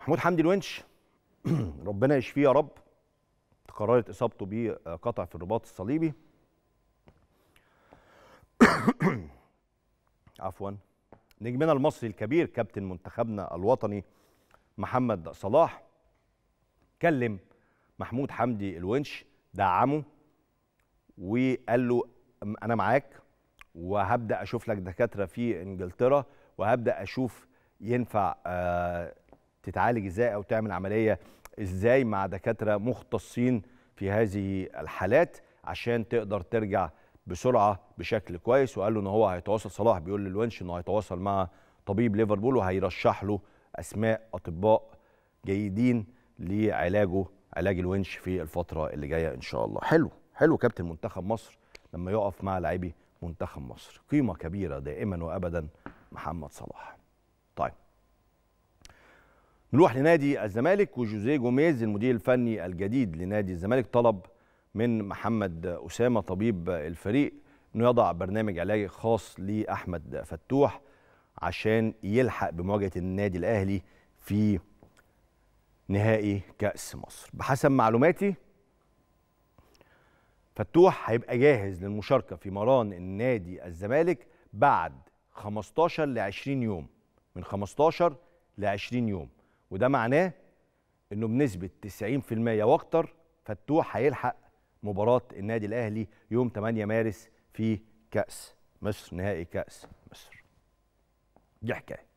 محمود حمدي الونش ربنا يشفيه يا رب تقررت اصابته بقطع في الرباط الصليبي عفوا نجمنا المصري الكبير كابتن منتخبنا الوطني محمد صلاح كلم محمود حمدي الونش دعمه وقال له انا معاك وهبدا اشوف لك دكاتره في انجلترا وهبدا اشوف ينفع آه تتعالج ازاي او تعمل عمليه ازاي مع دكاتره مختصين في هذه الحالات عشان تقدر ترجع بسرعه بشكل كويس وقال له ان هو هيتواصل صلاح بيقول للونش انه هيتواصل مع طبيب ليفربول وهيرشح له اسماء اطباء جيدين لعلاجه علاج الونش في الفتره اللي جايه ان شاء الله حلو حلو كابتن منتخب مصر لما يقف مع لاعبي منتخب مصر قيمه كبيره دائما وابدا محمد صلاح طيب نروح لنادي الزمالك وجوزيه جوميز المدير الفني الجديد لنادي الزمالك طلب من محمد اسامه طبيب الفريق انه يضع برنامج علاجي خاص لاحمد فتوح عشان يلحق بمواجهه النادي الاهلي في نهائي كاس مصر بحسب معلوماتي فتوح هيبقى جاهز للمشاركه في مران النادي الزمالك بعد 15 ل 20 يوم من 15 ل 20 يوم وده معناه انه بنسبه 90% واكتر فتوح هيلحق مباراه النادي الاهلي يوم 8 مارس في كاس مصر نهائي كاس مصر دي حكايه